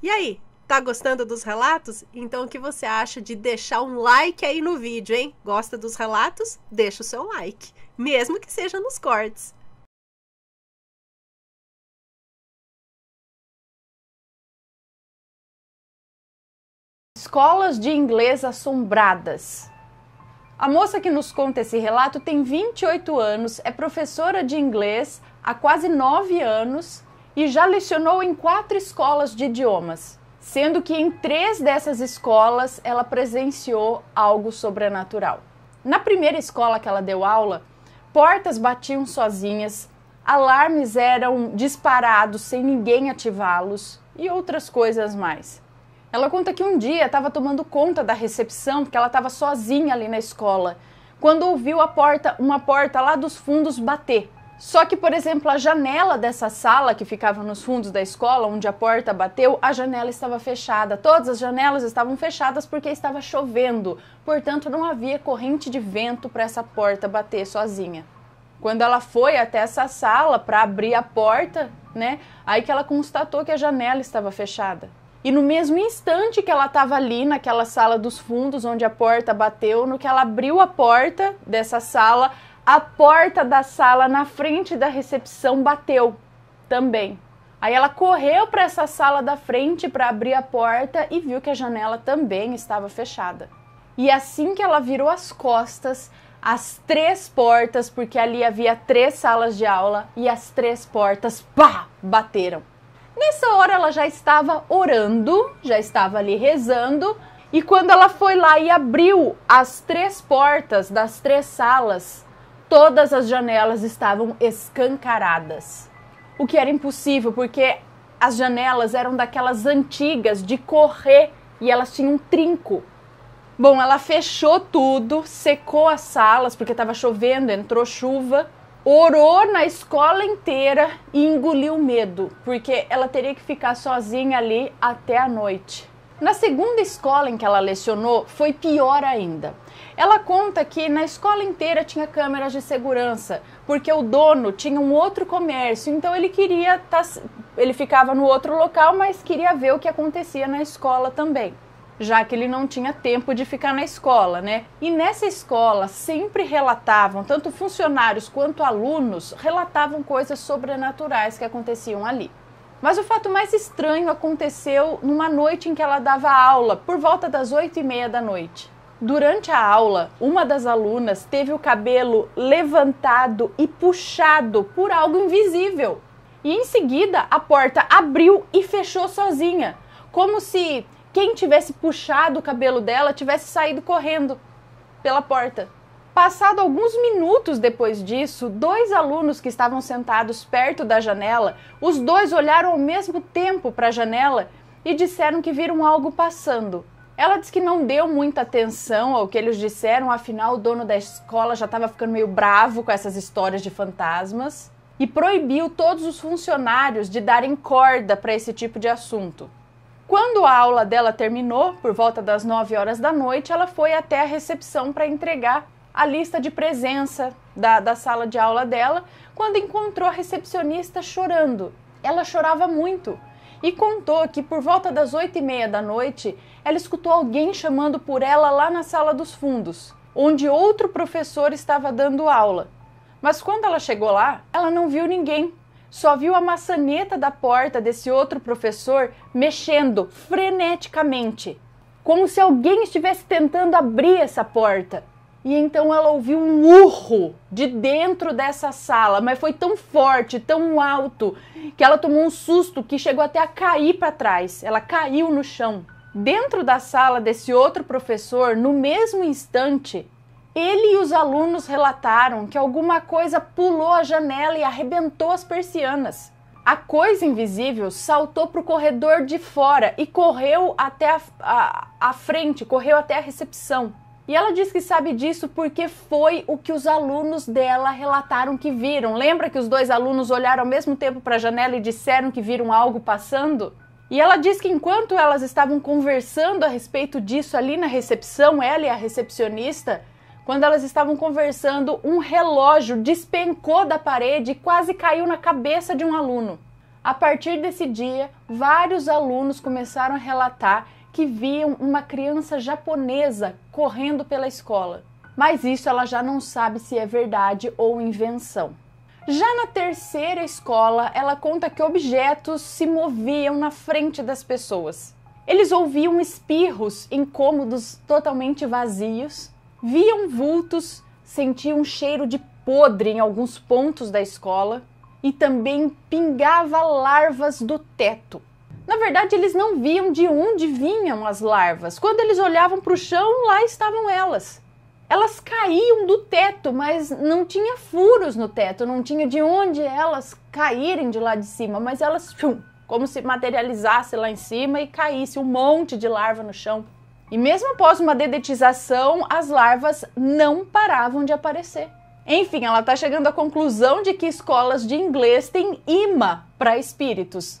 E aí, tá gostando dos relatos? Então o que você acha de deixar um like aí no vídeo, hein? Gosta dos relatos? Deixa o seu like, mesmo que seja nos cortes. Escolas de inglês assombradas. A moça que nos conta esse relato tem 28 anos, é professora de inglês há quase 9 anos e já lecionou em quatro escolas de idiomas, sendo que em três dessas escolas ela presenciou algo sobrenatural. Na primeira escola que ela deu aula, portas batiam sozinhas, alarmes eram disparados sem ninguém ativá-los e outras coisas mais. Ela conta que um dia estava tomando conta da recepção, porque ela estava sozinha ali na escola, quando ouviu a porta, uma porta lá dos fundos bater. Só que, por exemplo, a janela dessa sala que ficava nos fundos da escola, onde a porta bateu, a janela estava fechada. Todas as janelas estavam fechadas porque estava chovendo. Portanto, não havia corrente de vento para essa porta bater sozinha. Quando ela foi até essa sala para abrir a porta, né? Aí que ela constatou que a janela estava fechada. E no mesmo instante que ela estava ali naquela sala dos fundos onde a porta bateu, no que ela abriu a porta dessa sala, a porta da sala na frente da recepção bateu também. Aí ela correu para essa sala da frente para abrir a porta e viu que a janela também estava fechada. E assim que ela virou as costas, as três portas, porque ali havia três salas de aula, e as três portas, pá, bateram. Nessa hora ela já estava orando, já estava ali rezando, e quando ela foi lá e abriu as três portas das três salas, todas as janelas estavam escancaradas. O que era impossível, porque as janelas eram daquelas antigas de correr e elas tinham um trinco. Bom, ela fechou tudo, secou as salas porque estava chovendo, entrou chuva, orou na escola inteira e engoliu medo, porque ela teria que ficar sozinha ali até a noite. Na segunda escola em que ela lecionou, foi pior ainda. Ela conta que na escola inteira tinha câmeras de segurança, porque o dono tinha um outro comércio, então ele queria tá, ele ficava no outro local, mas queria ver o que acontecia na escola também já que ele não tinha tempo de ficar na escola, né? E nessa escola sempre relatavam, tanto funcionários quanto alunos, relatavam coisas sobrenaturais que aconteciam ali. Mas o fato mais estranho aconteceu numa noite em que ela dava aula, por volta das oito e meia da noite. Durante a aula, uma das alunas teve o cabelo levantado e puxado por algo invisível. E em seguida, a porta abriu e fechou sozinha, como se quem tivesse puxado o cabelo dela tivesse saído correndo pela porta. Passado alguns minutos depois disso, dois alunos que estavam sentados perto da janela, os dois olharam ao mesmo tempo para a janela e disseram que viram algo passando. Ela disse que não deu muita atenção ao que eles disseram, afinal, o dono da escola já estava ficando meio bravo com essas histórias de fantasmas e proibiu todos os funcionários de darem corda para esse tipo de assunto. Quando a aula dela terminou, por volta das 9 horas da noite, ela foi até a recepção para entregar a lista de presença da, da sala de aula dela quando encontrou a recepcionista chorando. Ela chorava muito e contou que por volta das oito e meia da noite ela escutou alguém chamando por ela lá na sala dos fundos, onde outro professor estava dando aula. Mas quando ela chegou lá, ela não viu ninguém, só viu a maçaneta da porta desse outro professor mexendo freneticamente, como se alguém estivesse tentando abrir essa porta. E então ela ouviu um urro de dentro dessa sala, mas foi tão forte, tão alto, que ela tomou um susto que chegou até a cair para trás. Ela caiu no chão. Dentro da sala desse outro professor, no mesmo instante, ele e os alunos relataram que alguma coisa pulou a janela e arrebentou as persianas. A coisa invisível saltou para o corredor de fora e correu até a, a, a frente, correu até a recepção. E ela diz que sabe disso porque foi o que os alunos dela relataram que viram. Lembra que os dois alunos olharam ao mesmo tempo para a janela e disseram que viram algo passando? E ela diz que enquanto elas estavam conversando a respeito disso ali na recepção, ela e a recepcionista, quando elas estavam conversando, um relógio despencou da parede e quase caiu na cabeça de um aluno. A partir desse dia, vários alunos começaram a relatar que viam uma criança japonesa correndo pela escola. Mas isso ela já não sabe se é verdade ou invenção. Já na terceira escola, ela conta que objetos se moviam na frente das pessoas. Eles ouviam espirros em cômodos totalmente vazios, viam vultos, sentiam um cheiro de podre em alguns pontos da escola e também pingava larvas do teto. Na verdade, eles não viam de onde vinham as larvas. Quando eles olhavam para o chão, lá estavam elas. Elas caíam do teto, mas não tinha furos no teto, não tinha de onde elas caírem de lá de cima, mas elas, chum, como se materializasse lá em cima e caísse um monte de larva no chão. E mesmo após uma dedetização, as larvas não paravam de aparecer. Enfim, ela está chegando à conclusão de que escolas de inglês têm imã para espíritos.